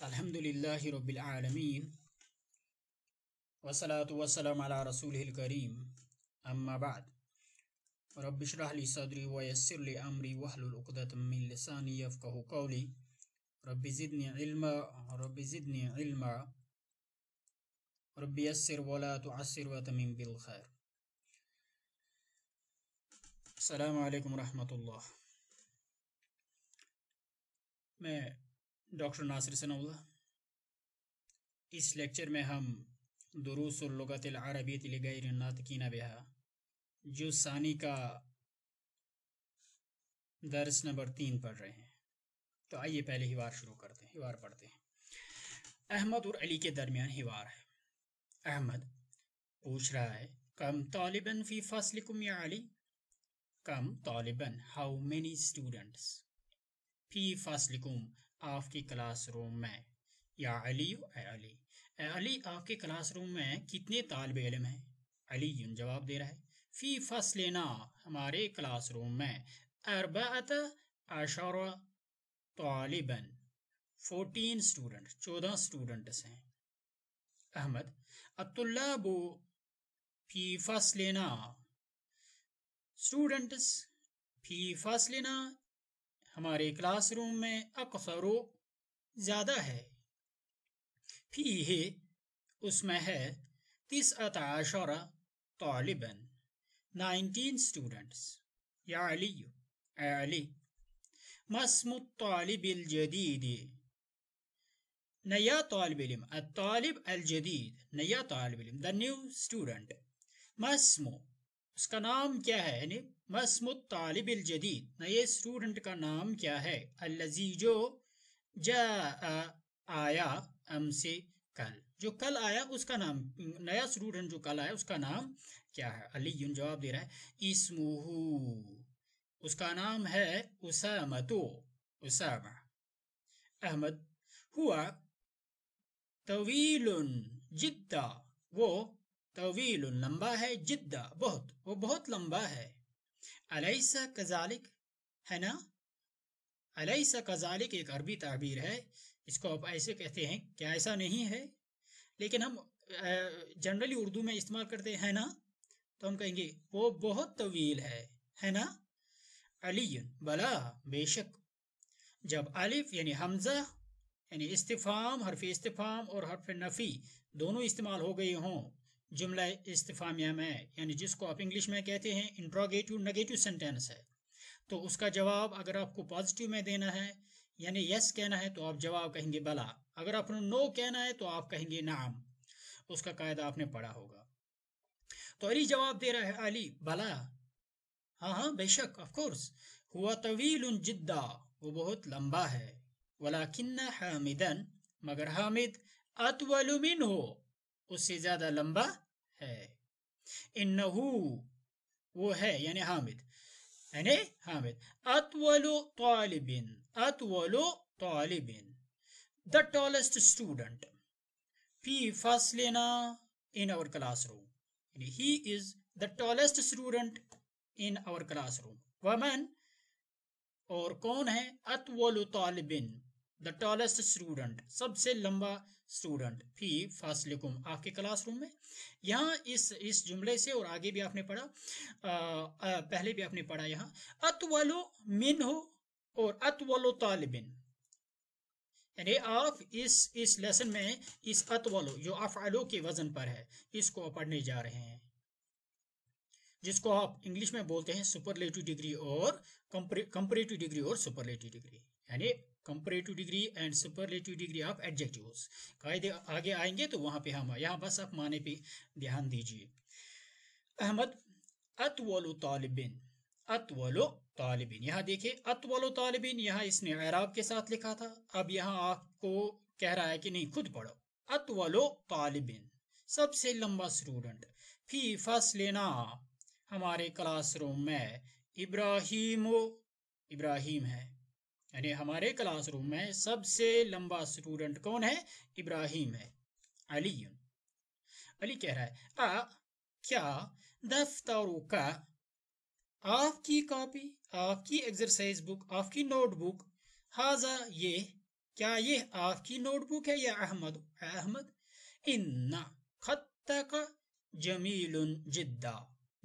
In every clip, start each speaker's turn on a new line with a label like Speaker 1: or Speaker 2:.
Speaker 1: الحمد لله رب العالمين والصلاة والسلام على رسوله الكريم أما بعد رب اشرح لي صدري ويسر لي أمري واحلل عقدة من لساني يفقه قولي رب زدني علما رب زدني علما رب يسر ولا تعسر وتمم بالخير السلام عليكم ورحمة الله डॉक्टर नासिर सनाउल्ला इस लेक्चर में हम दुरुस और दुरूस गैर गैरनातकीना बेहा जो सानी का दर्स नंबर तीन पढ़ रहे हैं तो आइए पहले हिवार शुरू करते हैं हिवार पढ़ते हैं अहमद और अली के दरमियान हिवार है अहमद पूछ रहा है कम तालिबन फ़ी फासलिकुम या अली कम तालिबन हाउ मेनी स्टूडेंट्स फ़ी फासलिकुम आपकी क्लासरूम में या अली ए अली ए अली आपके क्लासरूम में कितने तालब इलम हैं अली जवाब दे रहा है फी फस लेना हमारे क्लासरूम में अरबात अशर तालिबन फोर्टीन स्टूडेंट चौदह स्टूडेंट्स हैं अहमद अतुल्ला बो फी फस लेना स्टूडेंट्स फी फस लेना हमारे क्लासरूम में अक्सरो ज़्यादा है फी हे उसमें है तीस अताशरा तालिबन नाइनटीन स्टूडेंट्स याली अली तालिब जदीद नया तालब इलम तालिब अलजदीद नया तालब इलम द न्यू स्टूडेंट मसमो उसका नाम क्या है यानी मसमुत तालिबिल जदीद नए स्टूडेंट का नाम क्या है अल्लजी जो जा आया हम से कल जो कल आया उसका नाम नया स्टूडेंट जो कल आया उसका नाम क्या है अली यून जवाब दे रहा है इसमूहू उसका नाम है उसमतो उसमा अहमद हुआ तवील जिद्दा वो तवील लंबा है जिद्दा बहुत वो बहुत लंबा है अलैसा कजालिक है ना अलैसा कजालिक एक अरबी ताबीर है इसको आप ऐसे कहते हैं क्या ऐसा नहीं है लेकिन हम जनरली उर्दू में इस्तेमाल करते हैं ना तो हम कहेंगे वो बहुत तवील है है ना अली बला बेशक जब अलिफ यानी हमजा यानी इस्तफाम हरफ इस्तफाम और हरफ नफ़ी दोनों इस्तेमाल हो गए हों जुमला इस्तफामिया में यानी जिसको आप इंग्लिश में कहते हैं इंट्रोगेटिव नेगेटिव सेंटेंस है तो उसका जवाब अगर आपको पॉजिटिव में देना है यानी यस कहना है तो आप जवाब कहेंगे बला अगर आपने नो कहना है तो आप कहेंगे नाम उसका कायदा आपने पढ़ा होगा तो अली जवाब दे रहा है अली बला हाँ हाँ बेशक ऑफकोर्स हुआ तवील उन जिद्दा वो बहुत लंबा है किन्ना हामिदन मगर हामिद अतवलुमिन हो उससे ज्यादा लंबा है इन वो है यानी हामिद यानी हामिद अतवलो तालिबिन अतवलो तालिबिन द टॉलेस्ट स्टूडेंट पी फर्स्ट लेना in our classroom he is the tallest student in our classroom वमन और कौन है अतवलो तालिबिन द टॉलेस्ट स्टूडेंट सबसे लंबा स्टूडेंट फी फासलिकुम आपके क्लासरूम में यहाँ इस इस जुमले से और आगे भी आपने पढ़ा आ, आ, पहले भी आपने पढ़ा यहाँ अतवलो मिन हो और अतवलो तालबिन यानी आप इस इस लेसन में इस अतवलो जो अलो के वजन पर है इसको पढ़ने जा रहे हैं जिसको आप इंग्लिश में बोलते हैं सुपरलेटिव डिग्री और कंपरेटिव डिग्री और सुपरलेटिव डिग्री यानी comparative degree and superlative degree of adjectives कायदे आगे आएंगे तो वहां पे हम यहाँ बस आप माने पे ध्यान दीजिए अहमद अतवलो तालिबिन अतवलो तालिबिन यहाँ देखिए अतवलो तालिबिन यहाँ इसने अराब के साथ लिखा था अब यहाँ आपको कह रहा है कि नहीं खुद पढ़ो अतवलो तालिबिन सबसे लंबा स्टूडेंट फी फस लेना हमारे क्लासरूम में इब्राहिमो इब्राहिम है यानी हमारे क्लासरूम में सबसे लंबा स्टूडेंट कौन है इब्राहिम है अली अली कह रहा है आ क्या दफ्तरों का आपकी कॉपी आपकी एक्सरसाइज बुक आपकी नोटबुक हाजा ये क्या ये आपकी नोटबुक है या अहमद अहमद इन्ना खत का जमील जिद्दा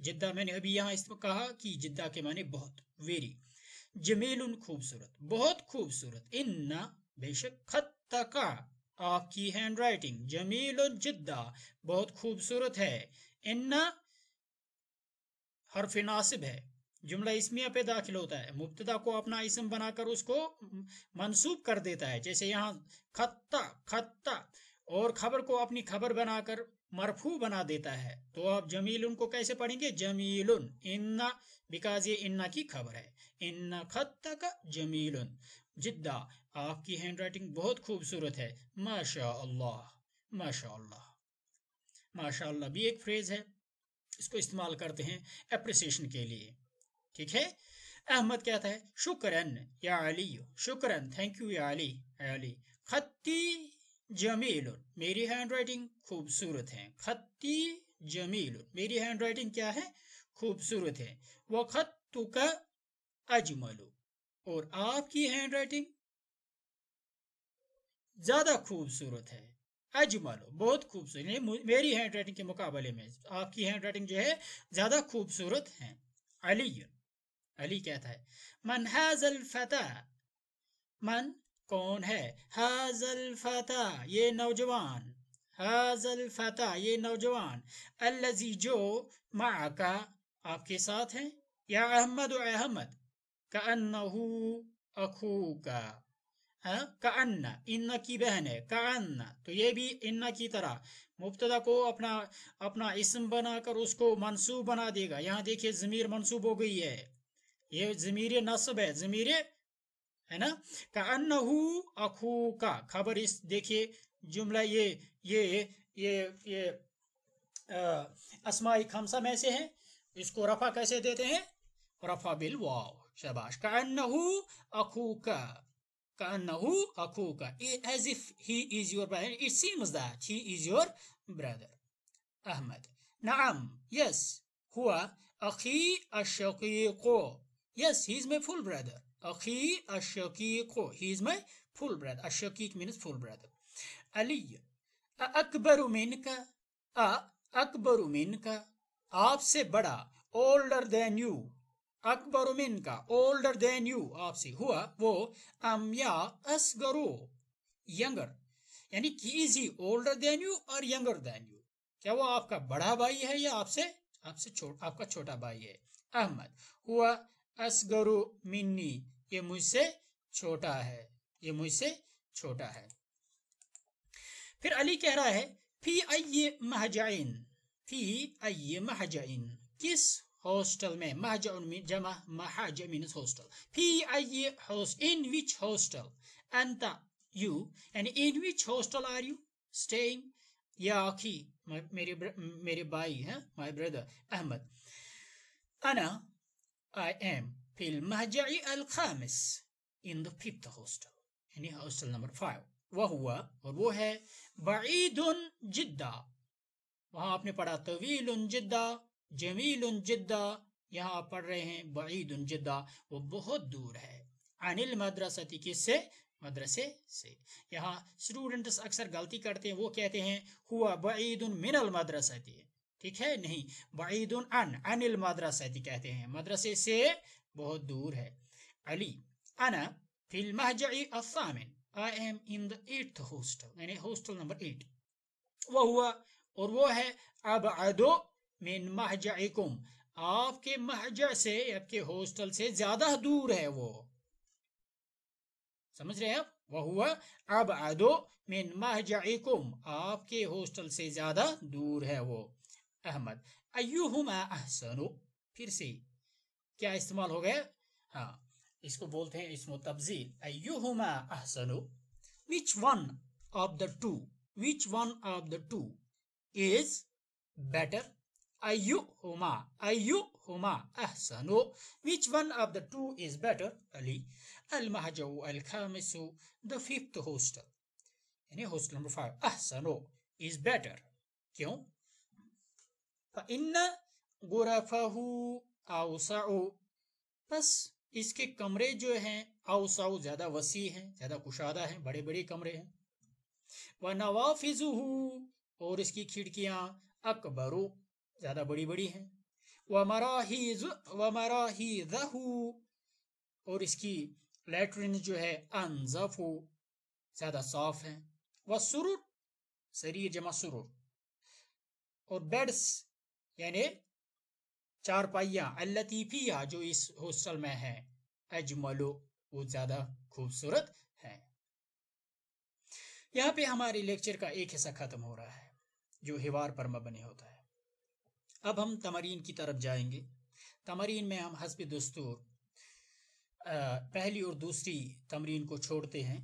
Speaker 1: जिद्दा मैंने अभी यहाँ इस कहा कि जिद्दा के माने बहुत वेरी जमील उन खूबसूरत बहुत खूबसूरत इन्ना बेशक खत तका आपकी हैंड राइटिंग जमील उन जिद्दा बहुत खूबसूरत है इन्ना हरफ नासिब है जुमला इसमिया पे दाखिल होता है मुबतदा को अपना इसम बनाकर उसको मनसूब कर देता है जैसे यहाँ खत्ता खत्ता और खबर को अपनी खबर बनाकर मरफू बना देता है तो आप जमील को कैसे पढ़ेंगे जमील उन इन्ना बिकॉज ये इन्ना की खबर है इन्ना खत तक जमील उन जिद्दा आपकी हैंडराइटिंग बहुत खूबसूरत है माशा अल्लाह माशा अल्लाह माशा अल्लाह भी एक फ्रेज है इसको इस्तेमाल करते हैं अप्रिसिएशन के लिए ठीक है अहमद कहता है शुक्रन या अली शुक्रन थैंक यू या अली अली खत्ती जमील मेरी हैंड राइटिंग खूबसूरत है खत्ती जमील मेरी हैंड राइटिंग क्या है खूबसूरत है वह खत का अजमलू और आपकी हैंड राइटिंग ज्यादा खूबसूरत है अजमल बहुत खूबसूरत मेरी हैंड राइटिंग के मुकाबले में आपकी हैंड राइटिंग जो है ज्यादा खूबसूरत है अली अली कहता है मन हाजल फता मन कौन है हाजल फता ये नौजवान हाजल फता ये नौजवान अल्लजी जो माका आपके साथ है या अहमद अहमद का अन्ना अखू का का अन्ना इन्ना की बहन है का अन्ना तो ये भी इन्ना की तरह मुबतदा को अपना अपना इसम बनाकर उसको मनसूब बना देगा यहाँ देखिए जमीर मनसूब हो गई है ये जमीर नसब है जमीर है ना तो अन्नहु अखू का खबर इस देखिए जुमला ये ये ये ये असमाई खमसा में से है इसको रफा कैसे देते हैं रफा बिल वाओ शबाश का अन्नहु अखू का your brother he is your brother Ahmad नाम यस हुआ अखी अशीको yes he is my full brother Akhi Ashakiqo. He is my full brother. Ashakiq means full brother. Ali. Akbaru minka. A. Akbaru minka. आपसे बड़ा ओल्डर देन यू अकबर उमिन का older than you आपसे हुआ वो अम या असगरो यंगर यानी कि is he older than you और यंगर देन यू क्या वो आपका बड़ा भाई है या आपसे आपसे छो, आपका छोटा भाई है अहमद हुआ असगरु मिन्नी ये मुझसे छोटा है ये मुझसे छोटा है फिर अली कह रहा है फी अय महजाइन फी अय महजाइन किस हॉस्टल में महजाउन में जमा महाज मीन हॉस्टल फी अय होस्ट इन विच हॉस्टल अंता you and in which hostel are you staying या आखी मेरे मेरे भाई हैं माय ब्रदर अहमद अना आई एम في المهجع الخامس in the fifth hostel يعني hostel number five وهو और वो है بعيد جدا वहाँ आपने पढ़ा तवील जिद्दा जमील जिद्दा यहाँ पढ़ रहे हैं बईद जिद्दा वो बहुत दूर है अनिल मदरसती किससे मदरसे से यहाँ स्टूडेंट्स अक्सर गलती करते हैं वो कहते हैं हुआ बईद मिनल मदरसती ठीक है नहीं बईद अन अनिल मदरसती कहते हैं मदरसे से बहुत दूर है अली अना फिल महजई असामिन I am in the eighth hostel यानी हॉस्टल नंबर एट वह हुआ और वो है अब अदो मिन महजकुम आपके महज से आपके हॉस्टल से ज्यादा दूर है वो समझ रहे हैं आप वह हुआ अब अदो मिन महजकुम आपके हॉस्टल से ज्यादा दूर है वो अहमद अयुहुमा अहसनो फिर से क्या इस्तेमाल हो गया हाँ इसको बोलते हैं इसमो तब्जील अयुहुमा अहसनु which one of the two which one of the two is better होमा अयुहुमा होमा अहसनु which one of the two is better अली अल महजू अल खामिसु द फिफ्थ होस्टल यानी होस्टल नंबर फाइव अहसनु इज बेटर क्यों इन्ना गुरफहू आउसाओ बस इसके कमरे जो हैं आउसाओ ज्यादा वसी हैं ज्यादा कुशादा हैं बड़े बड़े कमरे हैं व नवाफिजू और इसकी खिड़कियां अकबरू ज्यादा बड़ी बड़ी हैं व ही व और इसकी लेटरिन जो है अनजफ ज्यादा साफ है व सुरुर शरीर जमा सुरुर और बेड्स यानी चारपाइया अल्लतीफिया जो इस हॉस्टल में है अजमलो वो ज्यादा खूबसूरत है यहाँ पे हमारे लेक्चर का एक हिस्सा खत्म हो रहा है जो हिवार पर मबनी होता है अब हम तमरीन की तरफ जाएंगे तमरीन में हम हसब दस्तूर पहली और दूसरी तमरीन को छोड़ते हैं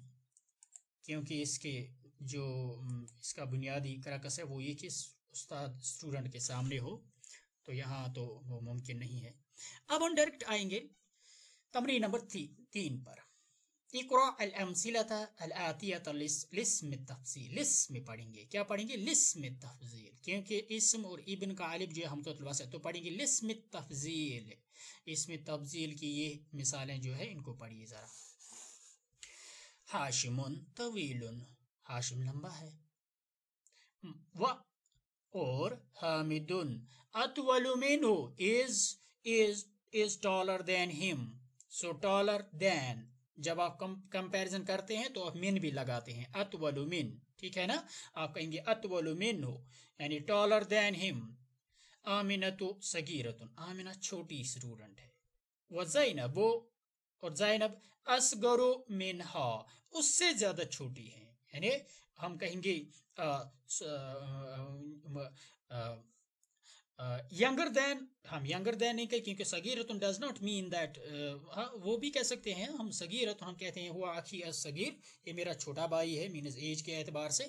Speaker 1: क्योंकि इसके जो इसका बुनियादी क्रकस है वो ये कि उस्ताद स्टूडेंट के सामने हो तो यहाँ तो वो मुमकिन नहीं है अब हम डायरेक्ट आएंगे तमरी नंबर थी, तीन पर पढ़ेंगे क्या पढ़ेंगे तफजील क्योंकि इसम और इबन का आलिब जो है हम तो तो पढ़ेंगे तफजील इसमें तफजील की ये मिसालें जो है इनको पढ़िए ज़रा हाशिम तवील हाशिम लंबा है व or hamidun atwalu minhu is is is taller than him so taller than जब आप कम कंपैरिजन करते हैं तो आप मिन भी लगाते हैं अतवलु मिन ठीक है ना आप कहेंगे अतवलु मिन हो यानी टॉलर देन हिम आमिना तो सगीरतुन आमिना छोटी स्टूडेंट है वह जैनब वो और जैनब असगरो मिन हा उससे ज्यादा छोटी है यानी हम कहेंगे younger uh, then uh, um, uh, हम यंगर देन नहीं कहें क्योंकि सगीर सगीरतुन डज नॉट मीन दैट वो भी कह सकते हैं हम सगीर सगीरत हम कहते हैं हुआ आखी अज सगीर ये मेरा छोटा भाई है मीन एज के एतबार से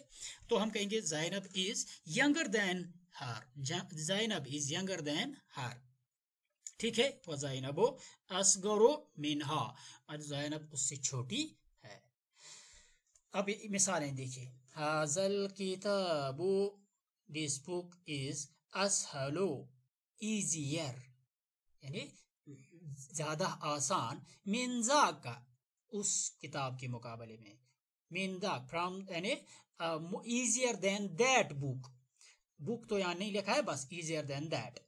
Speaker 1: तो हम कहेंगे जैनब इज यंगर देन हार जैनब इज यंगर देन हार ठीक है वह जैनब असगरो मिनहा और जैनब उससे छोटी है अब मिसालें देखिए Hazal kitabu. This book is ashalu. Easier. यानी ज़्यादा आसान मिनजा का उस किताब के मुकाबले में मिनदा फ्रॉम यानी easier than that book book तो यहाँ नहीं लिखा है बस easier than that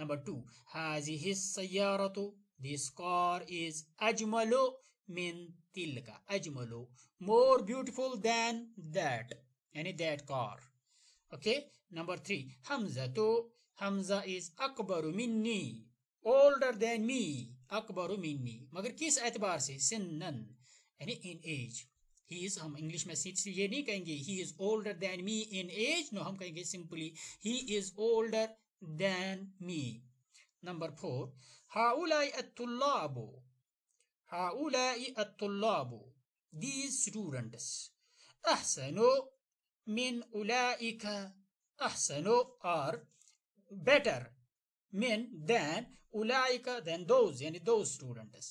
Speaker 1: number two हाजी हिस्सा तो दिस कार इज अजमलो मीन तिल का अजमलो मोर ब्यूटिफुल देन दैट यानी that car okay number three Hamza तो हमजा इज अकबर मिन्नी ओल्डर देन मी अकबर मिन्नी मगर किस एतबार से सिन्नन यानी इन एज ही इज हम इंग्लिश में सीट ये नहीं कहेंगे he is older than me in age no हम कहेंगे simply he is older than me number four हाउलाई अतुल्लाबो هؤلاء الطلاب these students أحسن من أولئك أحسن are better من than أولئك than those يعني those students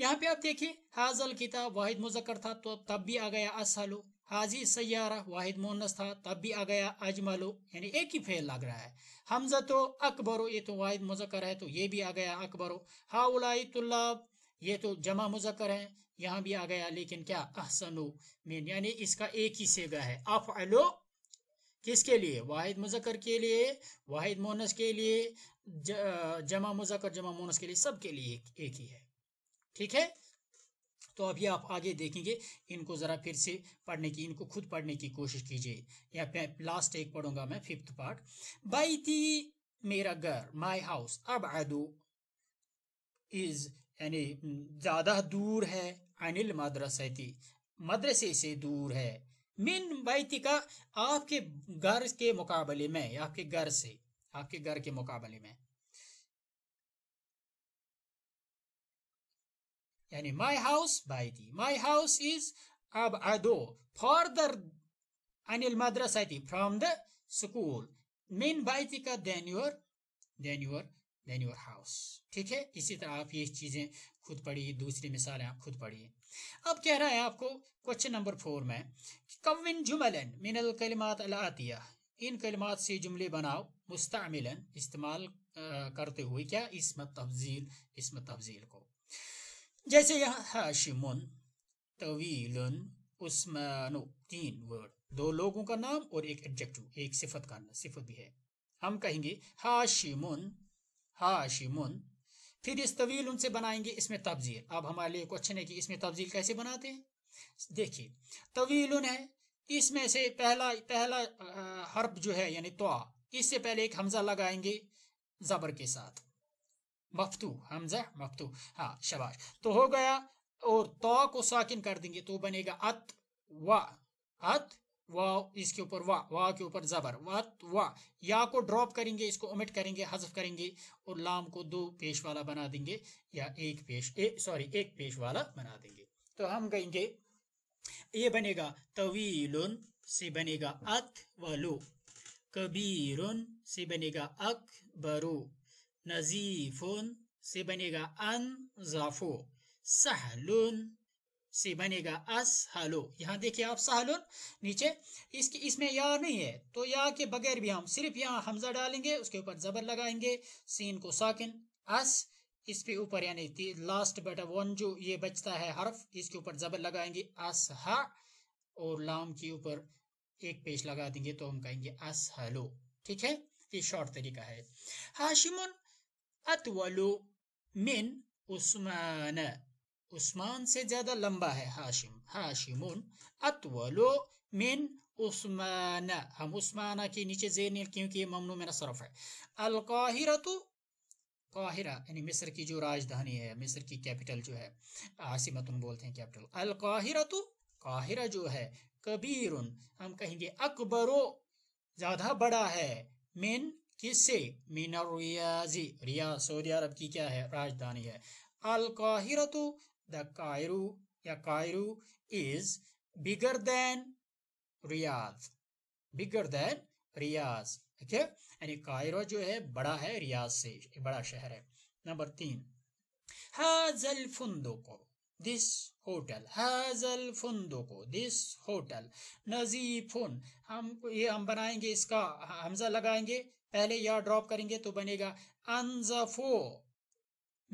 Speaker 1: यहाँ पे आप देखिए हाजल किताब वाहिद मुजक्कर था तो तब भी आ गया असलो हाजी सयारा वाहिद मोनस था तब भी आ गया अजमलो यानी एक ही फेल लग रहा है हमजा तो अकबरो ये तो वाहिद मुजक्कर है तो ये भी आ गया अकबरो हाउलाई तुल्लाब ये तो जमा मुजक्कर है यहाँ भी आ गया लेकिन क्या अहसनो मीन यानी इसका एक ही सेगा है अफ अलो किसके लिए वाहिद मुजक्कर के लिए वाहिद मोनस के लिए ज, जमा मुजक्कर जमा मोनस के लिए सब के लिए एक, एक ही है ठीक है तो अभी आप आगे देखेंगे इनको ज़रा फिर से पढ़ने की इनको खुद पढ़ने की कोशिश कीजिए या लास्ट एक पढ़ूंगा मैं फिफ्थ पार्ट बाई थी मेरा घर माई हाउस अब आदो इज यानी ज़्यादा दूर है अनिल मदरसती मदरसे से दूर है मिन बैती का आपके घर के मुकाबले में आपके घर से आपके घर के मुकाबले में यानी माई हाउस बैती माई हाउस इज अब अदो दर अनिल मदरसती फ्रॉम द स्कूल मिन बैती का than your than your than your house ठीक है इसी तरह आप ये चीज़ें खुद पढ़िए दूसरी मिसालें आप खुद पढ़िए अब कह रहा है आपको क्वेश्चन नंबर फोर में कविन जुमलन मिनल कलिमात अलातिया इन कलिमात से जुमले बनाओ मुस्तामिलन इस्तेमाल करते हुए क्या इसमत तफजील इसमत तफजील को जैसे यहाँ हाशिमुन तवील उस्मानो तीन वर्ड दो लोगों का नाम और एक एडजेक्टिव एक सिफत का सिफत भी है हम कहेंगे हाशिमुन हाशिमुन फिर इस तवील उनसे बनाएंगे इसमें तब्जील अब हमारे लिए क्वेश्चन है कि इसमें तब्जील कैसे बनाते हैं देखिए तवील उन है इसमें से पहला पहला हर्प जो है यानी तो इससे पहले एक हमजा लगाएंगे जबर के साथ मफतू हमजा मफतू हाँ शबाश तो हो गया और तो को साकिन कर देंगे तो बनेगा अत व अत वाह इसके ऊपर वाह वाह के ऊपर जबर वाह वाह या को ड्रॉप करेंगे इसको ओमिट करेंगे हजफ करेंगे और लाम को दो पेश वाला बना देंगे या एक पेश सॉरी एक पेश वाला बना देंगे तो हम कहेंगे ये बनेगा तवील से बनेगा अत वलो कबीर से बनेगा बरो नजीफोन से बनेगा अन जाफो सहलुन से बनेगा अस हलो यहाँ देखिए आप सहलुन नीचे इसकी इसमें या नहीं है तो या के बगैर भी हम सिर्फ यहाँ हमजा डालेंगे उसके ऊपर जबर लगाएंगे सीन को साकिन अस इसके ऊपर यानी लास्ट बटा वन जो ये बचता है हर्फ इसके ऊपर जबर लगाएंगे हा और लाम के ऊपर एक पेश लगा देंगे तो हम कहेंगे अस हलो ठीक है ये शॉर्ट तरीका है हाशिमुन अतवलो मिन उस्मान उस्मान से ज्यादा लंबा है हाशिम हाशिमुन अतवलो मिन उस्माना हम उस्माना के नीचे जेन क्योंकि ये ममनू मेरा सरफ है अलकाहिरा तो काहिरा यानी मिस्र की जो राजधानी है मिस्र की कैपिटल जो है आसिमतुन बोलते हैं कैपिटल अलकाहिरा तो काहिरा जो है कबीर हम कहेंगे अकबरो ज्यादा बड़ा है मिन किससे मीना रियाजी रिया सऊदी अरब की क्या है राजधानी है अलकाहिरा तो the Cairo या Cairo is bigger than Riyadh bigger than Riyadh देखिए यानी कायरो जो है बड़ा है रियाज से बड़ा शहर है नंबर तीन हाजल फुंदोको दिस होटल हाजल फुंदोको दिस होटल नजीफुन हम ये हम बनाएंगे इसका हमजा लगाएंगे पहले या ड्रॉप करेंगे तो बनेगा अनजफो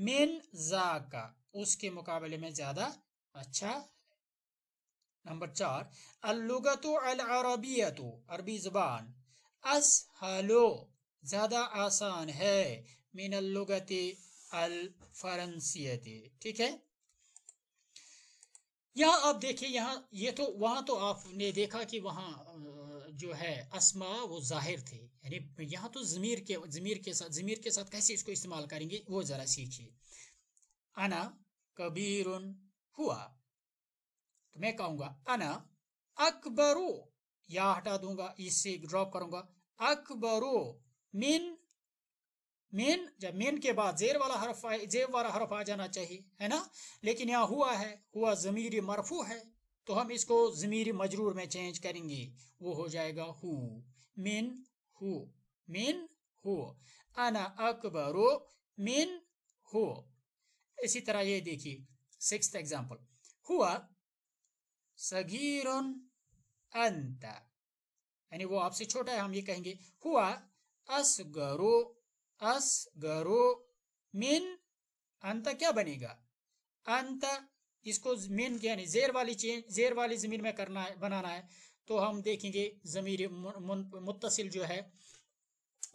Speaker 1: मिन जाका उसके मुकाबले में ज्यादा अच्छा नंबर चार अलगत अलरबियत अरबी अस हलो ज्यादा आसान है मीन अलगत अल फरंसियत ठीक है यहाँ आप देखिए यहाँ ये तो वहां तो आपने देखा कि वहां जो है असमा वो जाहिर थे यानी यहाँ तो जमीर के जमीर के साथ जमीर के साथ कैसे इसको इस्तेमाल करेंगे वो जरा सीखिए अना कबीर हुआ तो मैं कहूंगा अना अकबरो या हटा दूंगा इससे ड्रॉप करूंगा अकबरो मीन मेन जब मेन के बाद जेर वाला हरफ आए जेब वाला हरफ आ जाना चाहिए है ना लेकिन यहाँ हुआ है हुआ जमीरी मरफू है तो हम इसको जमीरी मजरूर में चेंज करेंगे वो हो जाएगा हु मेन हु मेन हु अना अकबरो मेन हु इसी तरह ये देखिए सिक्स एग्जाम्पल हुआ सगीर अंता यानी वो आपसे छोटा है हम ये कहेंगे हुआ असगरो असगरो मीन अंत क्या बनेगा अंत इसको मेन यानी जेर वाली चेन जेर वाली जमीन में करना है बनाना है तो हम देखेंगे जमीर मुतसिल जो है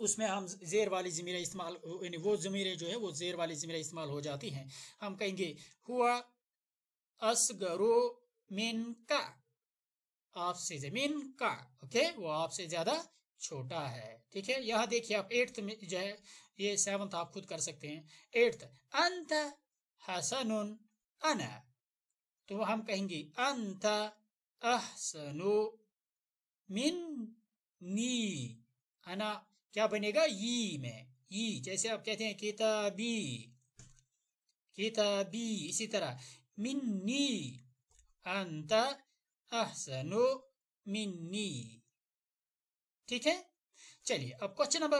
Speaker 1: उसमें हम ज़ेर वाली ज़मीरें इस्तेमाल यानी वो ज़मीरें जो है वो ज़ेर वाली ज़मीरें इस्तेमाल हो जाती हैं हम कहेंगे हुआ असगरो मिन का आपसे जमीन का ओके वो आपसे ज़्यादा छोटा है ठीक है यह देखिए आप एट्थ में जो है ये सेवन्थ आप खुद कर सकते हैं एट्थ अंत हसन अना तो हम कहेंगे अंत अहसनो मिन नी अना क्या बनेगा ई में ई जैसे आप कहते हैं किताबी किताबी इसी तरह मिन्नी अंता अहसनो मिन्नी ठीक है चलिए अब क्वेश्चन नंबर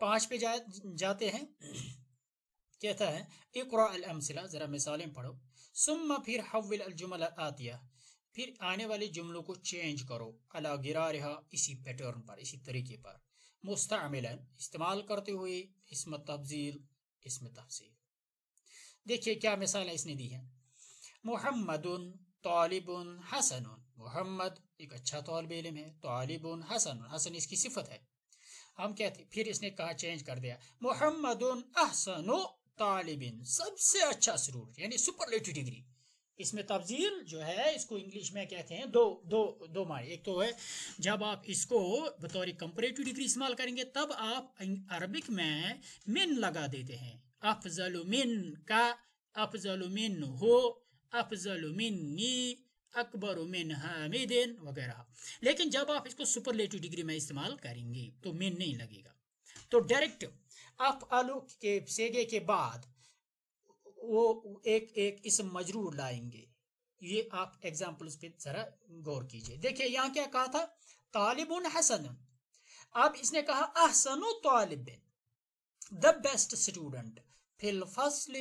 Speaker 1: पांच पे जा, जाते हैं कहता है इकरा अमसला जरा मिसालें पढ़ो सुम फिर हविल अलजुमल आतिया फिर आने वाले जुमलों को चेंज करो अला गिरा रहा इसी पैटर्न पर इसी तरीके पर मुस्तमिल इस्तेमाल करते हुए इसम तफजील इसम तफसील देखिए क्या मिसालें इसने दी हैं मोहम्मद तालिबन हसन मोहम्मद एक अच्छा तलब इलम है तालिबन हसन हसन इसकी सिफत है हम कहते फिर इसने कहा चेंज कर दिया मोहम्मद अहसन तालिबिन सबसे अच्छा सरूर यानी सुपरलेटिव डिग्री इसमें तब्जील जो है इसको इंग्लिश में कहते हैं दो दो दो माने एक तो है जब आप इसको बतौर कंपरेटिव डिग्री इस्तेमाल करेंगे तब आप अरबिक में मिन लगा देते हैं अफजल मिन का अफजल मिन हो अफजल मिन नी अकबर मिन हामिदिन वगैरह लेकिन जब आप इसको सुपरलेटिव डिग्री में इस्तेमाल करेंगे तो मिन नहीं लगेगा तो डायरेक्ट अफ अलू के सेगे के बाद वो एक एक इसम मजरूर लाएंगे ये आप एग्जाम्पल्स पे जरा गौर कीजिए देखिए यहाँ क्या कहा था तालिब हसन अब इसने कहा अहसन तालिबिन द बेस्ट स्टूडेंट फिल फसल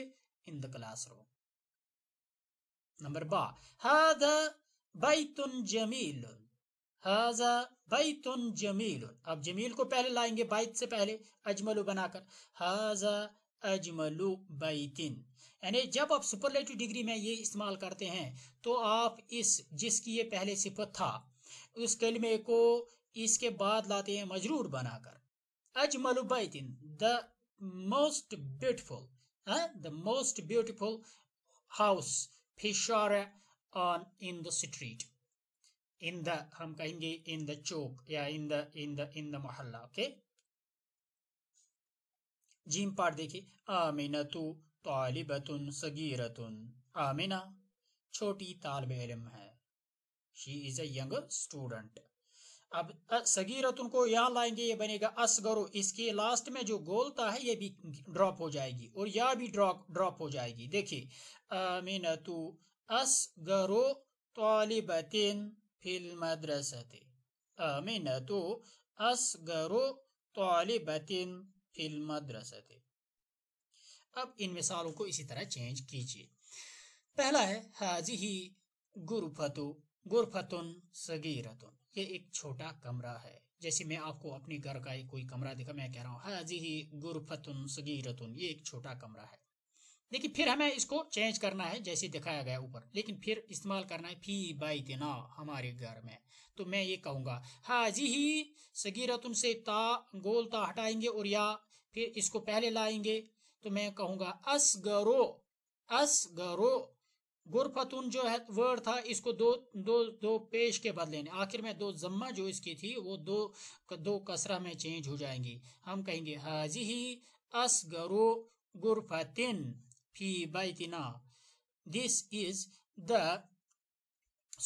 Speaker 1: इन द रूम नंबर बा बैतुन जमील हाजा बैतुन जमील अब जमील को पहले लाएंगे बैत से पहले अजमलू बनाकर हाजा अजमलू बैतिन यानी जब आप सुपरलेटिव डिग्री में ये इस्तेमाल करते हैं तो आप इस जिसकी ये पहले सिफत था उस कलमे को इसके बाद लाते हैं मजरूर बनाकर अजमल बैतिन the most beautiful the most beautiful house फिशार on in the street in the हम कहेंगे इन द चौक या in the in the in the मोहल्ला ओके जीम पार्ट देखिए आमिनतु तालिबतुन सगीरतुन आमिना छोटी तालब इलम है she is a young student अब सगीरतुन को यहाँ लाएंगे ये बनेगा असगरो इसके लास्ट में जो गोलता है ये भी ड्रॉप हो जाएगी और यह भी ड्रॉप ड्रॉप हो जाएगी देखिए आमिन अमीनतु असगरो तालिबतिन फिल मदरसते आमिन अमीनतु असगरो तालिबतिन फिल मदरसते अब इन मिसालों को इसी तरह चेंज कीजिए पहला है हाजी ही गुरफतु गुरफतुन सगीरतुन ये एक छोटा कमरा है जैसे मैं आपको अपने घर का कोई कमरा देखा मैं कह रहा हूँ हाजी ही गुरफतुन सगीरतुन ये एक छोटा कमरा है लेकिन फिर हमें इसको चेंज करना है जैसे दिखाया गया ऊपर लेकिन फिर इस्तेमाल करना है फी बाई तना हमारे घर में तो मैं ये कहूंगा हाजी ही सगीरतुन से ता गोल ता हटाएंगे और या फिर इसको पहले लाएंगे तो मैं कहूंगा असगरो असगरो गुरफतुन जो है वर्ड था इसको दो दो दो पेश के बदले ने आखिर में दो जम्मा जो इसकी थी वो दो दो कसरा में चेंज हो जाएंगी हम कहेंगे हाजी ही असगरो गुरफतिन फी बैतना this is the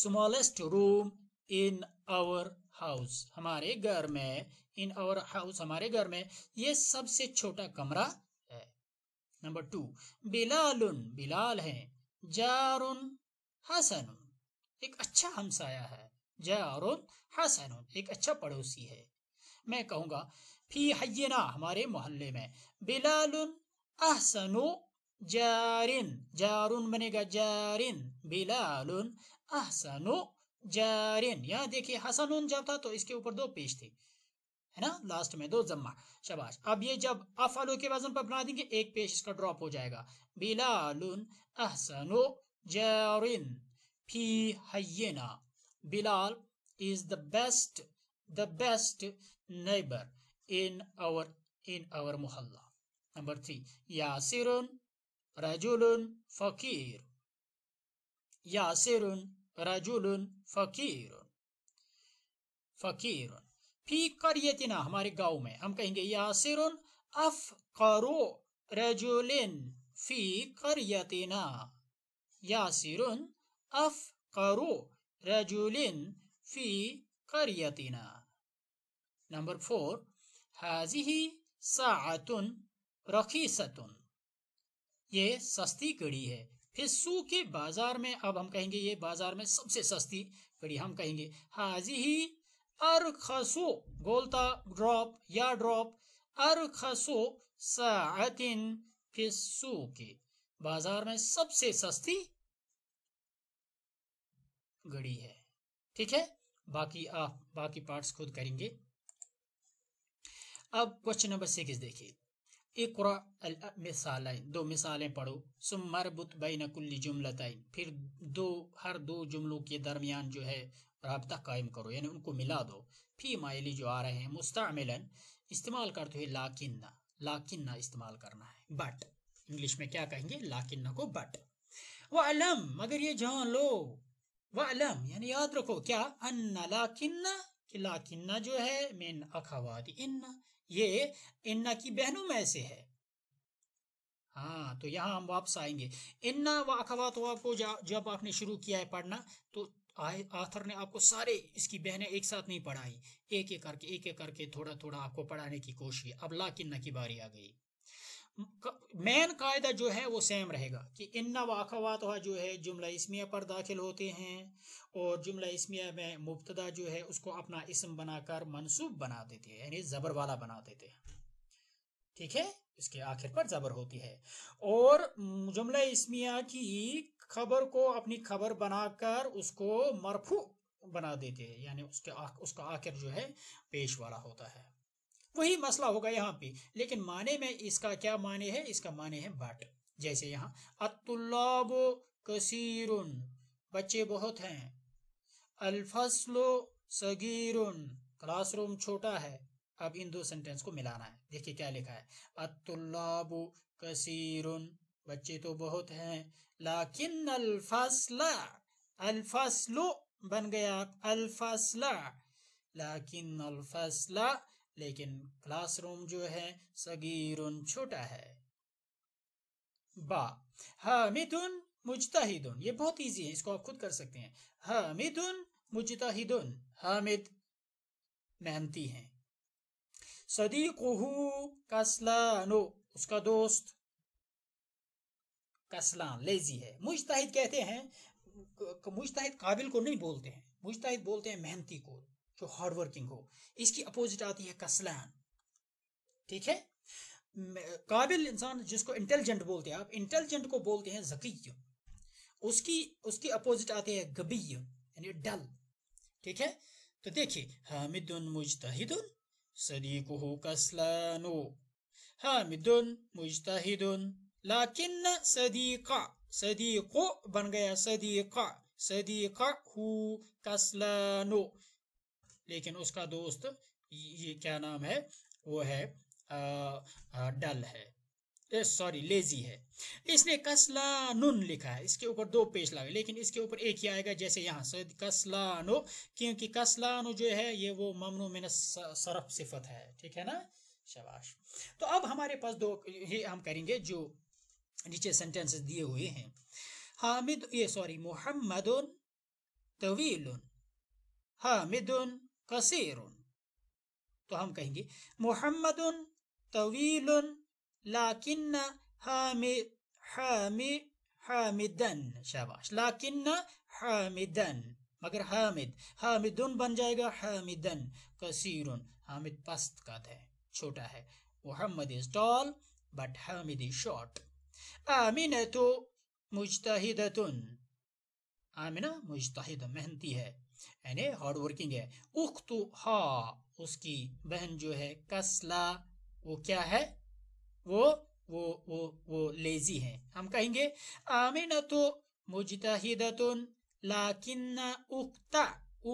Speaker 1: smallest room in our house हमारे घर में इन आवर हाउस हमारे घर में ये सबसे छोटा कमरा नंबर टू बिलाल बिलाल है जारुन हसन एक अच्छा हमसाया है जारुन हसन एक अच्छा पड़ोसी है मैं कहूँगा फी हयना हमारे मोहल्ले में बिलाल अहसनु जारिन जारुन बनेगा जारिन बिलाल अहसनु जारिन यहाँ देखिए हसन जब था तो इसके ऊपर दो पेश थे है ना लास्ट में दो जम्मा शबाश अब ये जब अफ आलू के वजन पर बना देंगे एक पेश इसका ड्रॉप हो जाएगा बिलालुन अहसनो जारिन फी हयना Bilal is the best the best neighbour in our in our मोहल्ला नंबर थ्री यासिरुन रजुलन फकीर यासिरुन रजुलन फकीर फकीर फी ना हमारे गांव में हम कहेंगे यासिरुन अफ करो रजुलिन फी ना यासिरुन अफ करो रजुलिन फी ना नंबर फोर हाजी सातुन सतुन ये सस्ती घड़ी है फिर सू के बाजार में अब हम कहेंगे ये बाजार में सबसे सस्ती घड़ी हम कहेंगे हाजी ही अर अर्खसु गोलता ड्रॉप या ड्रॉप अर अर्खसु सातिन फिस्सू के बाजार में सबसे सस्ती घड़ी है ठीक है बाकी आप बाकी पार्ट्स खुद करेंगे अब क्वेश्चन नंबर सिक्स देखिए इकरा मिसालें दो मिसालें पढ़ो सुमरबुत बैन कुल्ली जुमलताइन फिर दो हर दो जुमलों के दरमियान जो है रबता कायम करो यानी उनको मिला दो फी मायली जो आ रहे हैं मुस्तमिलन इस्तेमाल करते हुए लाकिन्ना लाकिन्ना इस्तेमाल करना है बट इंग्लिश में क्या कहेंगे लाकिन्ना को बट वम मगर ये जान लो वम यानी याद रखो क्या अन्ना लाकिन्ना कि लाकिन्ना जो है मेन अखावादी इन्ना ये इन्ना की बहनों में से है हाँ तो यहाँ हम वापस आएंगे इन्ना व अखवात को जब आपने शुरू किया है पढ़ना तो आथर ने आपको सारे इसकी बहनें एक साथ नहीं पढ़ाई एक एक करके एक एक करके थोड़ा थोड़ा आपको पढ़ाने की कोशिश अब ला किन्ना की बारी आ गई मेन कायदा जो है वो सेम रहेगा कि इन्ना वाखवात जो है जुमला इसमिया पर दाखिल होते हैं और जुमला इसमिया में मुबतदा जो है उसको अपना इसम बनाकर मनसूब बना देते हैं यानी जबर वाला बना देते हैं ठीक है इसके आखिर पर जबर होती है और जुमला इसमिया की खबर को अपनी खबर बनाकर उसको मरफू बना देते हैं यानी उसके आ, उसका आखिर जो है पेश वाला होता है वही मसला होगा यहाँ पे लेकिन माने में इसका क्या माने है इसका माने है बट जैसे यहाँ अतुल्लाब कसीर बच्चे बहुत हैं अल्फसलो सगीर क्लासरूम छोटा है अब इन दो सेंटेंस को मिलाना है देखिए क्या लिखा है अतुल्लाब कसीरुन बच्चे तो बहुत हैं लाकिन अल्फासला अल्फासलो बन गया अल्फासला लाकिन अल्फासला लेकिन क्लासरूम जो है सगीर छोटा है बा हामिदुन मुजताहिदुन ये बहुत इजी है इसको आप खुद कर सकते हैं हामिदुन मुजताहिदुन हामिद मेहनती हैं सदीकुहु कसलानो उसका दोस्त कसलान लेजी है मुश्ताहिद कहते हैं मुश्ताहिद काबिल को नहीं बोलते हैं मुश्ताहिद बोलते हैं मेहनती को जो हार्ड वर्किंग हो इसकी अपोजिट आती है कसलान ठीक है काबिल इंसान जिसको इंटेलिजेंट बोलते हैं आप इंटेलिजेंट को बोलते हैं जकी उसकी उसकी अपोजिट आते हैं गबी यानी डल ठीक है तो देखिए हामिदुन मुजतहिदुन सदीक कसलानो हामिदुन मुजतहिदुन लाकिन सदीका सदीको बन गया सदीका सदीका हु कसलानो लेकिन उसका दोस्त ये क्या नाम है वो है आ, आ, डल है सॉरी लेजी है इसने कसलानुन लिखा है इसके ऊपर दो पेज लगे लेकिन इसके ऊपर एक ही आएगा जैसे यहाँ कसला कसलानो क्योंकि कसलानो जो है ये वो ममनू मिन सरफ सिफत है ठीक है ना शबाश तो अब हमारे पास दो ये हम करेंगे जो नीचे सेंटेंसेस दिए हुए हैं हामिद ये सॉरी मोहम्मद तवील हामिद कसीर तो हम कहेंगे मोहम्मद तवील लाकिन हामिद हामिद हामिदन शाबाश लाकिन हामिदन मगर हामिद हामिदन बन जाएगा हामिदन कसीर हामिद पस्त का है छोटा है Mohammed is tall but Hamid is short आमिन तो मुजतहिदतुन आमिना मुजतहिद मेहनती है यानी हार्ड वर्किंग है उख्तु हा उसकी बहन जो है कसला वो क्या है वो वो वो वो लेजी है हम कहेंगे आमिना तो मुजतहिदतुन लाकिन्ना उख्ता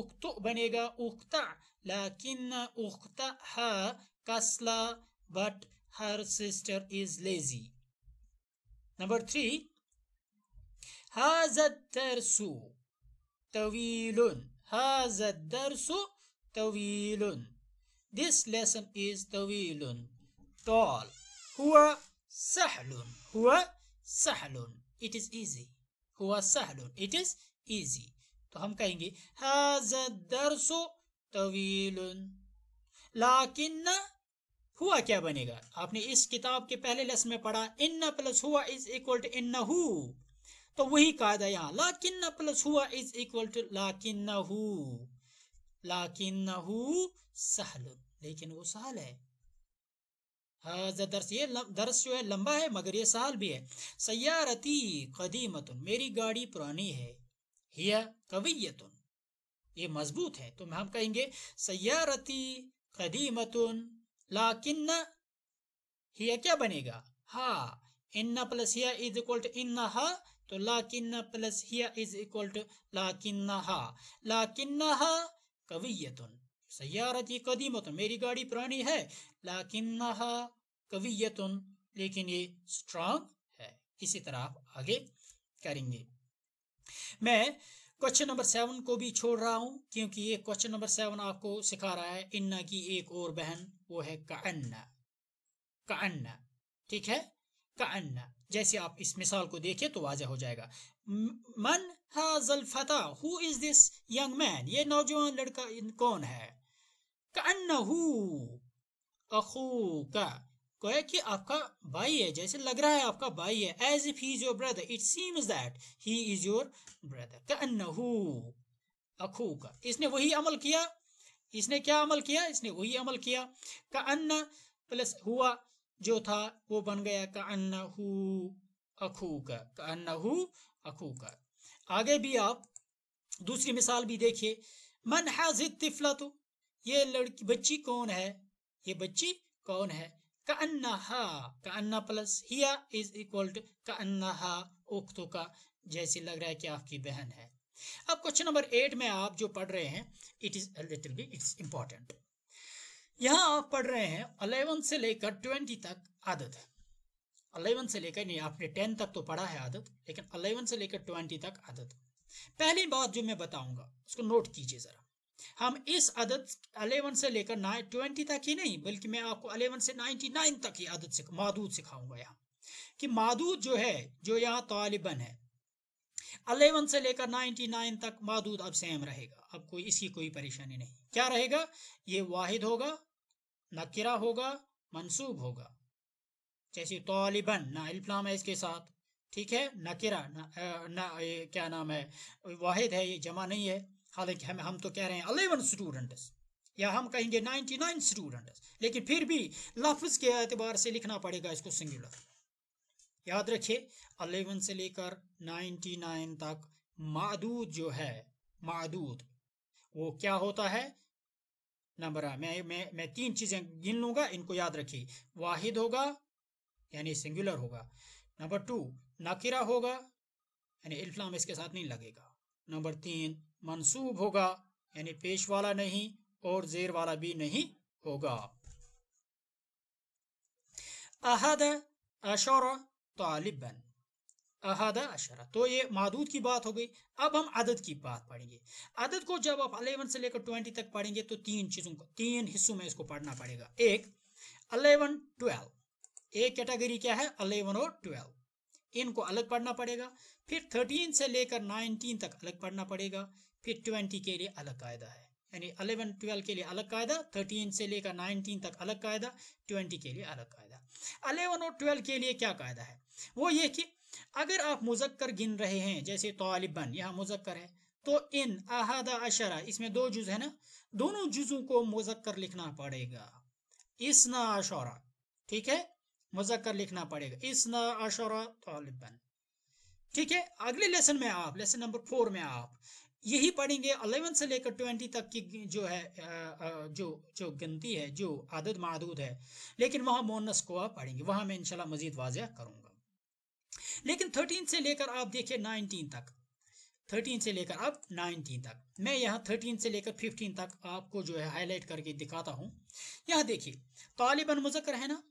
Speaker 1: उख्तु बनेगा उख्ता लाकिन्ना उख्ता हा कसला but her sister is lazy Number three, Hazat Tersu Tawilun. Hazat Tersu Tawilun. This lesson is Tawilun. Tall. Huwa Sahlun. Huwa Sahlun. It is easy. Huwa Sahlun. It is easy. To hum kahenge, Hazat Tersu Tawilun. Lakinna हुआ क्या बनेगा आपने इस किताब के पहले lesson में पढ़ा इन्ना प्लस हुआ इज इक्वल टू इन्ना हु तो वही कायदा यहाँ ला किन्ना प्लस हुआ इज इक्वल टू ला किन्ना हु ला किन्ना हु सहल लेकिन वो सहल है दर्स ये दर्स जो है लंबा है मगर ये सहल भी है सयारती कदीमत मेरी गाड़ी पुरानी है हिया कवियतुन ये मजबूत है तो हम कहेंगे सयारती कदीमतुन लाकिन हिया क्या बनेगा हा इन्ना प्लस हिया इज इक्वल टू इन्ना हा तो लाकिन प्लस हिया इज इक्वल टू लाकिन हा लाकिन हा कवियतुन सयारती कदीमतुन मेरी गाड़ी पुरानी है लाकिन हा कवियतुन लेकिन ये स्ट्रांग है इसी तरह आप आगे करेंगे मैं क्वेश्चन नंबर सेवन को भी छोड़ रहा हूं क्योंकि ये क्वेश्चन नंबर सेवन आपको सिखा रहा है इन्ना की एक और बहन वो है कन्ना कन्ना ठीक है कन्ना जैसे आप इस मिसाल को देखिए तो वाजह हो जाएगा मन हाजल फता हु इज दिस यंग मैन ये नौजवान लड़का कौन है कन्ना हु अखू का गोया कि आपका भाई है जैसे लग रहा है आपका भाई है as if he is your brother it seems that he is your brother का अखू का इसने वही अमल किया इसने क्या अमल किया इसने वही अमल किया का अन्न प्लस हुआ जो था वो बन गया का अन्न हु अखू का का अन्ना हु अखू का आगे भी आप दूसरी मिसाल भी देखिए मन हाजिद तिफला तो ये लड़की बच्ची कौन है ये बच्ची कौन है का अन्ना प्लस हिया इज इक्वल टू का अन्ना हा उख्तो का जैसे लग रहा है कि आपकी बहन है अब क्वेश्चन नंबर एट में आप जो पढ़ रहे हैं it is little bit it's important यहां आप पढ़ रहे हैं अलेवन से लेकर ट्वेंटी तक आदत अलेवन से लेकर नहीं आपने टेन तक तो पढ़ा है आदत लेकिन अलेवन से लेकर ट्वेंटी तक आदत पहली बात जो मैं बताऊंगा उसको नोट कीजिए जरा हम इस आदत 11 से लेकर ना ट्वेंटी तक ही नहीं बल्कि मैं आपको 11 से 99 तक ही आदत से मादूद सिखाऊंगा यहाँ कि मादूद जो है जो यहाँ तालिबन है 11 से लेकर 99 तक मादूद अब सेम रहेगा अब कोई इसकी कोई परेशानी नहीं क्या रहेगा ये वाहिद होगा नकिरा होगा मनसूब होगा जैसे तालिबन ना इल्फलाम है इसके साथ ठीक है नकिरा ना, ना, ना क्या नाम है वाहिद है ये जमा नहीं है हालांकि हम हम तो कह रहे हैं अलेवन स्टूडेंट्स या हम कहेंगे नाइन्टी नाइन स्टूडेंट्स लेकिन फिर भी लफ्ज के एतबार से लिखना पड़ेगा इसको सिंगुलर याद रखिए अलेवन से लेकर नाइन्टी नाइन तक मादूद जो है मादूद वो क्या होता है नंबर मैं मैं मैं तीन चीजें गिन लूंगा इनको याद रखिए वाहिद होगा यानी सिंगुलर होगा नंबर टू नकिरा होगा यानी इल्फाम इसके साथ नहीं लगेगा नंबर तीन मनसूब होगा यानी पेश वाला नहीं और जेर वाला भी नहीं होगा अहद अशर तालिबन अहद अशर तो ये मादूद की बात हो गई अब हम अदद की बात पढ़ेंगे अदद को जब आप अलेवन से लेकर ट्वेंटी तक पढ़ेंगे तो तीन चीज़ों को तीन हिस्सों में इसको पढ़ना पड़ेगा एक अलेवन ट्वेल्व एक कैटेगरी क्या है अलेवन और ट्वेल्व इनको अलग पढ़ना पड़ेगा फिर थर्टीन से लेकर नाइनटीन तक अलग पढ़ना पड़ेगा फिर ट्वेंटी के लिए अलग कायदा है यानी अलेवन ट्वेल्व के लिए अलग कायदा थर्टीन से लेकर नाइनटीन तक अलग कायदा ट्वेंटी के लिए अलग कायदा अलेवन और ट्वेल्व के लिए क्या कायदा है वो ये कि अगर आप मुजक्कर गिन रहे हैं जैसे तालिबन यहाँ मुजक्कर है तो इन अहदा अशरा इसमें दो जुज है ना दोनों जुजों को मुजक्कर लिखना पड़ेगा इसना अशरा ठीक है मुजक्कर लिखना पड़ेगा इसना अशरा तालिबन ठीक है अगले लेसन में आप लेसन नंबर फोर में आप यही पढ़ेंगे अलेवन से लेकर ट्वेंटी तक की जो है जो जो गिनती है जो आदद महदूद है लेकिन वहां मोनस को आप पढ़ेंगे वहां मैं इनशाला मजीद वाजिया करूंगा लेकिन थर्टीन से लेकर आप देखिए नाइनटीन तक थर्टीन से लेकर आप नाइनटीन तक मैं यहाँ थर्टीन से लेकर फिफ्टीन तक आपको जो है हाईलाइट करके दिखाता हूँ यहाँ देखिए तालिबन मुजक्र है ना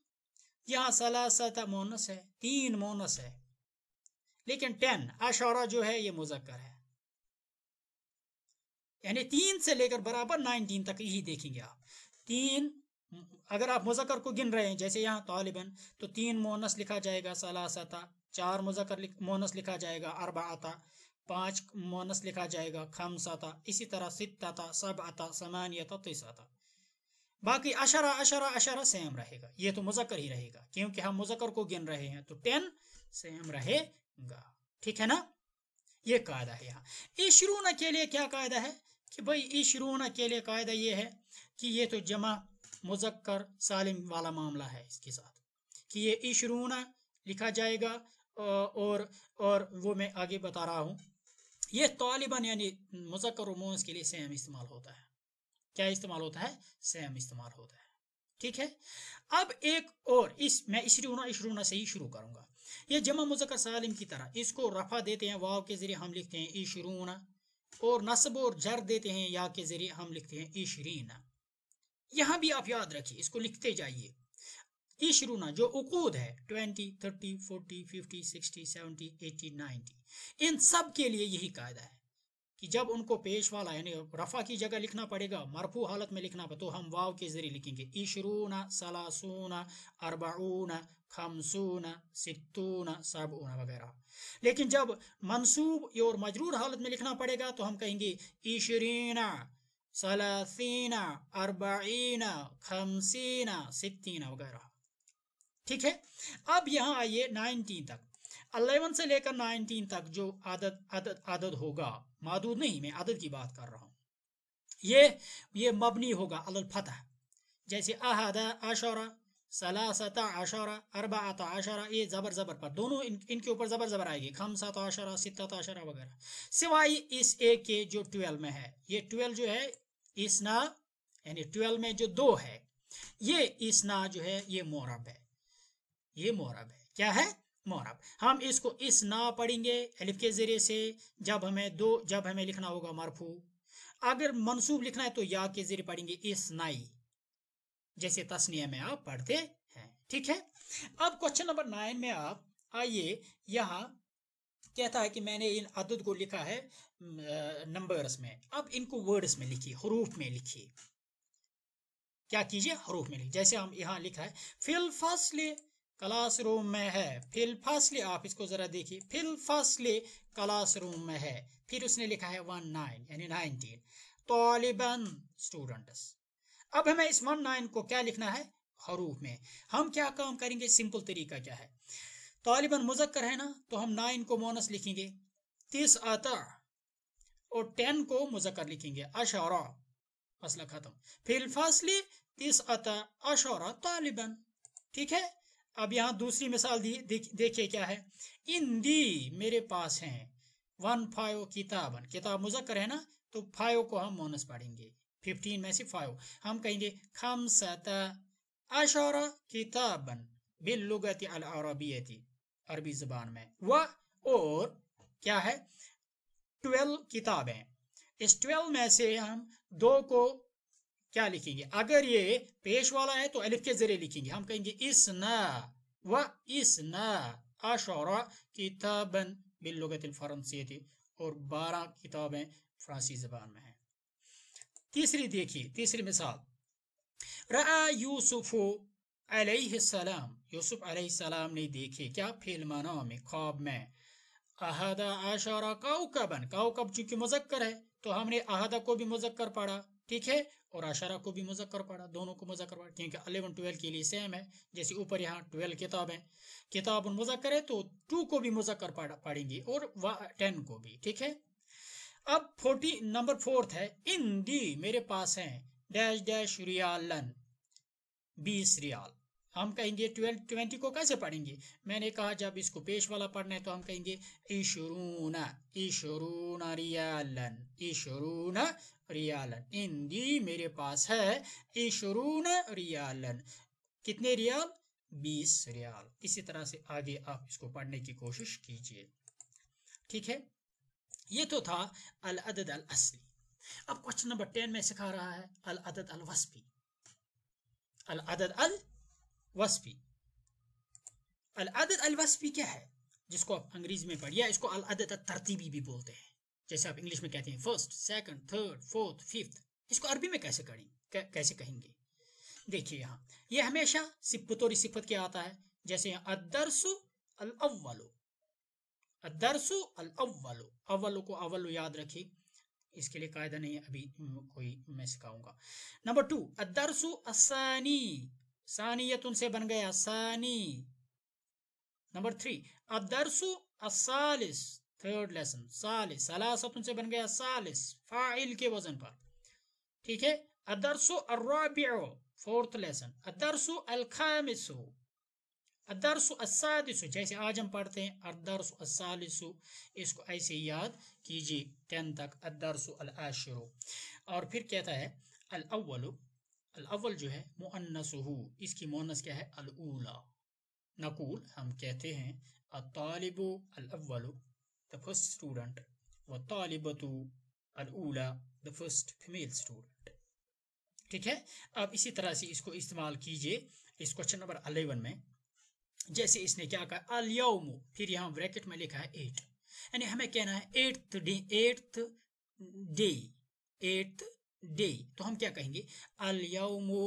Speaker 1: यहाँ सलासत मोनस है तीन मोनस है लेकिन टेन अशारा जो है ये मुजक्र है यानी तीन से लेकर बराबर नाइनटीन तक यही देखेंगे आप तीन अगर आप मुजक्कर को गिन रहे हैं जैसे यहाँ तालिबन तो तीन मोनस लिखा जाएगा सलासता चार मुजक्कर लिख, मोनस लिखा जाएगा अरबा आता पाँच मोनस लिखा जाएगा आता इसी तरह सितता सब आता समानियता आता बाकी अशरा अशरा अशरा सेम रहेगा ये तो मुजक्कर ही रहेगा क्योंकि हम मुजक्कर को गिन रहे हैं तो टेन सेम रहेगा ठीक है ना ये कायदा है यहाँ न के लिए क्या कायदा है कि भाई इशरूना के लिए कायदा ये है कि ये तो जमा मुजक्कर सालिम वाला मामला है इसके साथ कि ये इशरूना लिखा जाएगा और और वो मैं आगे बता रहा हूँ ये तालिबान यानी मुजक्कर मोन्स के लिए सेम इस्तेमाल होता है क्या इस्तेमाल होता है सेम इस्तेमाल होता है ठीक है अब एक और इस मैं इशरूना इशरूना से ही शुरू करूंगा ये जमा मुजक्कर सालिम की तरह इसको रफा देते हैं वाव के जरिए हम लिखते हैं इशरूना और नस्ब और जर देते हैं या के जरिए हम लिखते हैं ईशरीन यहां भी आप याद रखिए इसको लिखते जाइए ईशरूना जो उकूद है 20, 30, 40, 50, 60, 70, 80, 90 इन सब के लिए यही कायदा है कि जब उनको पेश वाला यानी रफ़ा की जगह लिखना पड़ेगा मरफू हालत में लिखना तो हम वाव के ज़रिए लिखेंगे इशरूना सलासूना अरबाऊना खमसूना सितूना साबूना वगैरह लेकिन जब मनसूब और मजरूर हालत में लिखना पड़ेगा तो हम कहेंगे इशरीना सलासीना अरबाइना खमसीना सितना वगैरह ठीक है अब यहाँ आइए नाइनटीन तक अलेवन से लेकर नाइनटीन तक जो आदत आदत आदत होगा हम्म। मादूद नहीं मैं आदद की बात कर रहा हूँ ये ये मबनी होगा अल अलफतः जैसे अहदा आशरा सलासता आशरा अरबा आता आशरा ये ज़बर ज़बर पर दोनों इन इनके ऊपर ज़बर ज़बर आएगी खम सात आशरा सितत आशरा वगैरह सिवाय इस एक के जो ट्वेल्व में है ये ट्वेल्व जो है इसना यानी ट्वेल्व में जो दो है ये इसना जो है ये मोरब है ये मोरब है क्या है मोहरब हम इसको इस ना पढ़ेंगे अलिफ के जरिए से जब हमें दो जब हमें लिखना होगा मरफू अगर मनसूब लिखना है तो या के जरिए पढ़ेंगे इस नाई जैसे तस्निया में आप पढ़ते हैं ठीक है अब क्वेश्चन नंबर नाइन में आप आइए यहाँ कहता है कि मैंने इन अदद को लिखा है नंबर्स में अब इनको वर्ड्स में लिखिए हरूफ में लिखिए क्या कीजिए हरूफ में लिखिए जैसे हम यहाँ लिखा है फिल फसले क्लासरूम में है फिल फर्स्टली आप इसको जरा देखिए फिल फर्स्टली क्लासरूम में है फिर उसने लिखा है वन नाइन यानी नाइनटीन तालिबन स्टूडेंट्स अब हमें इस वन नाइन को क्या लिखना है हरूफ में हम क्या काम करेंगे सिंपल तरीका क्या है तालिबन मुजक्कर है ना तो हम नाइन को मोनस लिखेंगे तीस आता और टेन को मुजक्कर लिखेंगे अशारा मसला खत्म फिल फर्स्टली तीस आता अशारा तालिबन ठीक है अब यहाँ दूसरी मिसाल दी देखिए क्या है इन दी मेरे पास है वन फाइव किताबन किताब मुजक्कर है ना तो फाइव को हम मोनस पढ़ेंगे फिफ्टीन में से फाइव हम कहेंगे खम सता अशरा किताबन बिलुगत अल अरबियती अरबी जुबान में वह और क्या है ट्वेल्व किताबें इस ट्वेल्व में से हम दो को क्या लिखेंगे अगर ये पेश वाला है तो अलिफ के जरिए लिखेंगे हम कहेंगे इस न व इस न अशरा किताबन बिल्लुगत फ्रांसी और बारह किताबें फ्रांसी जबान में हैं तीसरी देखिए तीसरी मिसाल रा यूसुफो अलैहिस्सलाम यूसुफ अलैहिस्सलाम ने देखे क्या फिल्माना में ख्वाब में अहदा आशारा काउकबन काउकब चूंकि मुजक्कर है तो हमने अहदा को भी मुजक्कर पढ़ा ठीक है और आशारा को भी मजा कर पढ़ा दोनों को मुजक्कर पढ़ा क्योंकि अलेवन ट्वेल्व के लिए सेम है जैसे ऊपर यहाँ ट्वेल्व किताब है किताब मजा करे तो टू को भी मजा मुजक्कर पढ़ेंगे और टेन को भी ठीक है अब फोर्टी नंबर फोर्थ है इन दी मेरे पास है डैश डैश रियालन बीस रियाल हम कहेंगे ट्वेल्व ट्वेंटी को कैसे पढ़ेंगे मैंने कहा जब इसको पेश वाला पढ़ना है तो हम कहेंगे ईशरूना ईशरूना रियालन ईशरूना रियालन इंदी मेरे पास है इशरून रियालन कितने रियाल बीस रियाल इसी तरह से आगे आप इसको पढ़ने की कोशिश कीजिए ठीक है ये तो था अल अदद अल असली अब क्वेश्चन नंबर टेन में सिखा रहा है अल अदद अल वस्फी अल अदद अल वस्फी अल अदद अल वस्फी क्या है जिसको आप अंग्रेजी में पढ़िए इसको अल अदद तरतीबी भी बोलते हैं जैसे आप इंग्लिश में कहते हैं first second third fourth fifth इसको अरबी में कैसे करेंगे कैसे कहेंगे देखिए यहाँ ये हमेशा सिपतोरी सिफत क्या आता है जैसे यहाँ अदरसु अल अव्वलो अदरसु अल को अवलो याद रखिए इसके लिए कायदा नहीं अभी कोई मैं सिखाऊंगा नंबर टू अदरसु असानी सानियत उनसे बन गया सानी नंबर थ्री अदरसु असालिस थर्ड लेसन सालिस सलास अपन से बन गया सालिस फाइल के वजन पर ठीक है अदरसो अर्राबिओ फोर्थ लेसन अदरसो अलखामिसो अदरसो असादिसो जैसे आज हम पढ़ते हैं अदरसो असालिसो इसको ऐसे याद कीजिए टेन तक अदरसो अलाशरो और फिर कहता है अल अव्वल अल अव्वल जो है मुअन्नसहु इसकी मुअन्नस क्या है अलऊला नकूल हम कहते हैं अतालिबो अल अव्वल the first student والطالبة الأولى the first female student ठीक है आप इसी तरह से इसको इस्तेमाल कीजिए इस क्वेश्चन नंबर अलेवन में जैसे इसने क्या कहा अलयोमो फिर यहाँ ब्रैकेट में लिखा है एट यानी हमें कहना है eighth day eighth day eighth day तो हम क्या कहेंगे अलयोमो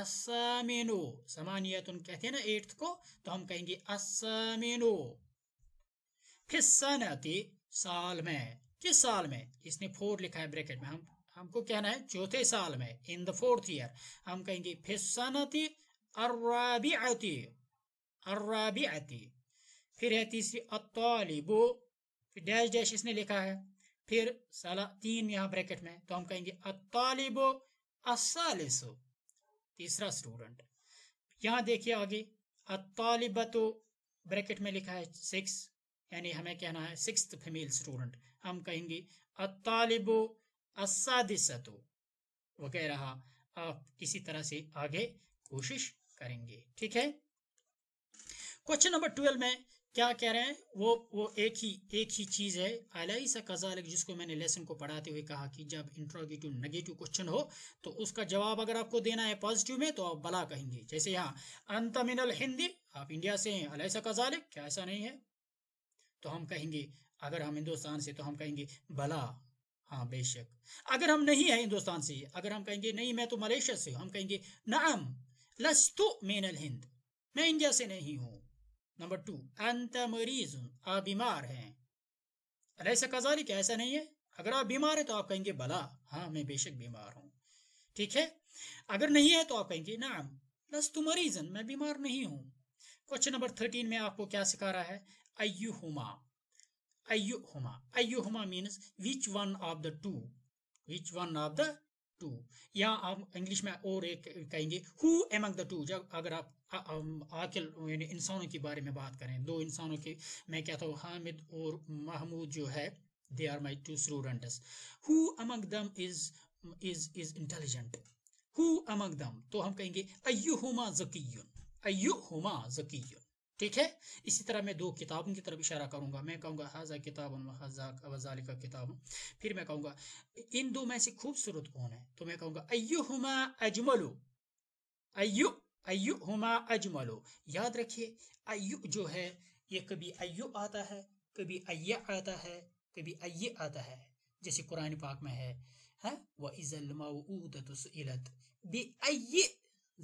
Speaker 1: असमेनो सामान्य तुम कहते हैं ना एट्थ को तो हम कहेंगे असमेनो फिर सन आती साल में किस साल में इसने फोर लिखा है ब्रैकेट में हम हमको कहना है चौथे साल में इन द फोर्थ ईयर हम कहेंगे फिर सन आती अर्राबी आती अर्राबी आती फिर है तीसरी अतालिबो फिर डैश डैश इसने लिखा है फिर साला तीन यहाँ ब्रैकेट में तो हम कहेंगे अतालिबो असालिसो तीसरा स्टूडेंट यहाँ देखिए आगे अतालिबतो ब्रैकेट में लिखा है सिक्स यानी हमें कहना है सिक्स फीमेल स्टूडेंट हम कहेंगे अतालिबो असादिसतो वगैरह आप इसी तरह से आगे कोशिश करेंगे ठीक है क्वेश्चन नंबर ट्वेल्व में क्या कह रहे हैं वो वो एक ही एक ही चीज है सा कजाल जिसको मैंने लेसन को पढ़ाते हुए कहा कि जब इंट्रोगेटिव नेगेटिव क्वेश्चन हो तो उसका जवाब अगर आपको देना है पॉजिटिव में तो आप भला कहेंगे जैसे यहाँ अंतमिनल हिंदी आप इंडिया से हैं सा कजाल क्या ऐसा नहीं है तो हम कहेंगे अगर हम हिंदुस्तान से तो हम कहेंगे भला हाँ बेशक अगर हम नहीं है हिंदुस्तान से अगर हम कहेंगे नहीं मैं तो मलेशिया से हूँ हम कहेंगे नाम लस्तु मेन हिंद मैं इंडिया से नहीं हूँ नंबर टू अंत मरीज आप बीमार हैं ऐसा कजारी क्या ऐसा नहीं है अगर आप बीमार है तो आप कहेंगे भला हाँ मैं बेशक बीमार हूँ ठीक है अगर नहीं है तो आप कहेंगे नाम लस्तु मरीजन मैं बीमार नहीं हूँ क्वेश्चन नंबर थर्टीन में आपको क्या सिखा रहा है ayyuhuma ayyuhuma ayyuhuma means which one of the two which one of the two या आप इंग्लिश में और एक कहेंगे हु एमंग द टू जब अगर आप आखिर इंसानों के बारे में बात करें दो इंसानों के मैं कहता हूँ हामिद और महमूद जो है they are my two students who among them is is is intelligent who among them तो हम कहेंगे अयुहुमा जकीयुन अयुहुमा जकीयुन ठीक है इसी तरह मैं दो किताबों की तरफ इशारा करूंगा मैं कहूंगा हाजा किताब वजाल का किताब फिर मैं कहूंगा इन दो में से खूबसूरत कौन है तो मैं कहूंगा अयु हुमा अजमलो अयु अयु हुमा अजमलो याद रखिए अयु जो है ये कभी अयु आता है कभी अय आता है कभी अय आता है जैसे कुरान पाक में है वह इजलमा मऊदत बे अये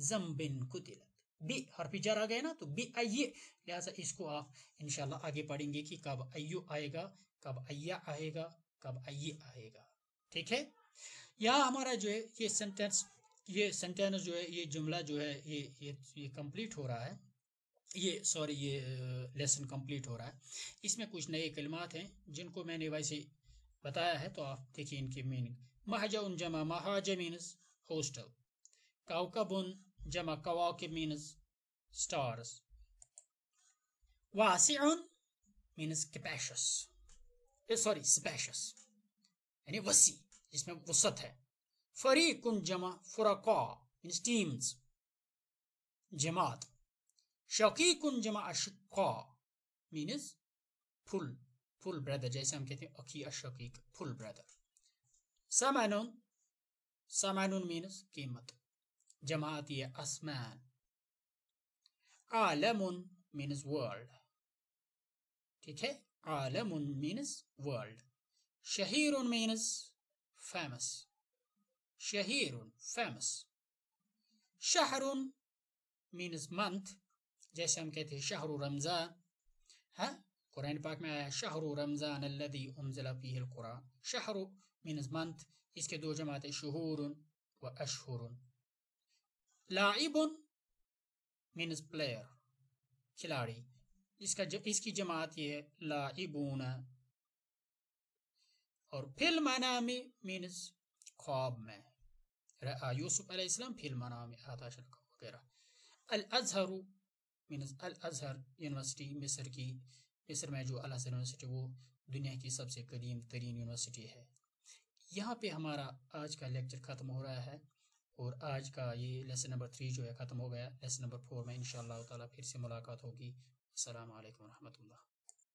Speaker 1: जम्बिन कुतिलत बी हरफी जर आ गए ना तो बी आइए लिहाजा इसको आप इनशाला आगे पढ़ेंगे कि कब अयो आएगा कब अया आएगा कब आइए आएगा ठीक है यह हमारा जो है ये सेंटेंस ये सेंटेंस जो है ये जुमला जो है ये ये ये कंप्लीट हो रहा है ये सॉरी ये लेसन कंप्लीट हो रहा है इसमें कुछ नए कलमात हैं जिनको मैंने वैसे बताया है तो आप देखिए इनकी मीनिंग महाजा उन जमा महाजमीन मीनस हॉस्टल काउकाबुन جمع كواكب means stars واسع means capacious eh, sorry spacious यानी वसी जिसमें वसत है फरीकुन जमा फुरका मीन्स टीम्स जमात शकीकुन जमा अशका मीन्स फुल फुल ब्रदर जैसे हम कहते हैं अखी अशकीक फुल ब्रदर समानुन समानुन मीन्स कीमत جماعتي أسمان عالم means world ٹھیک عالم means world شہیر means famous شہیر famous شہر means month جیسے ہم کہتے ہیں شہر رمضان قرآن پاک میں آیا شہر الذي انزل فيه القرآن شہر means month اس کے دو جماعتیں شہور و लाइबुन मीन्स प्लेयर खिलाड़ी इसका ज, इसकी जमात ये है लाइबून और फिल मनामी मीन्स ख्वाब में यूसुफ अलैहिस्सलाम फिल मनामी आताशर वगैरह Al Azhar means Al Azhar university मिस्र की मिस्र में जो अल अजहर यूनिवर्सिटी वो दुनिया की सबसे कदीम तरीन यूनिवर्सिटी है यहाँ पे हमारा आज का लेक्चर ख़त्म हो रहा है और आज का ये लेसन नंबर थ्री जो है ख़त्म हो गया लेसन नंबर फोर में इन ताला फिर से मुलाकात होगी अल्लाम वरहमल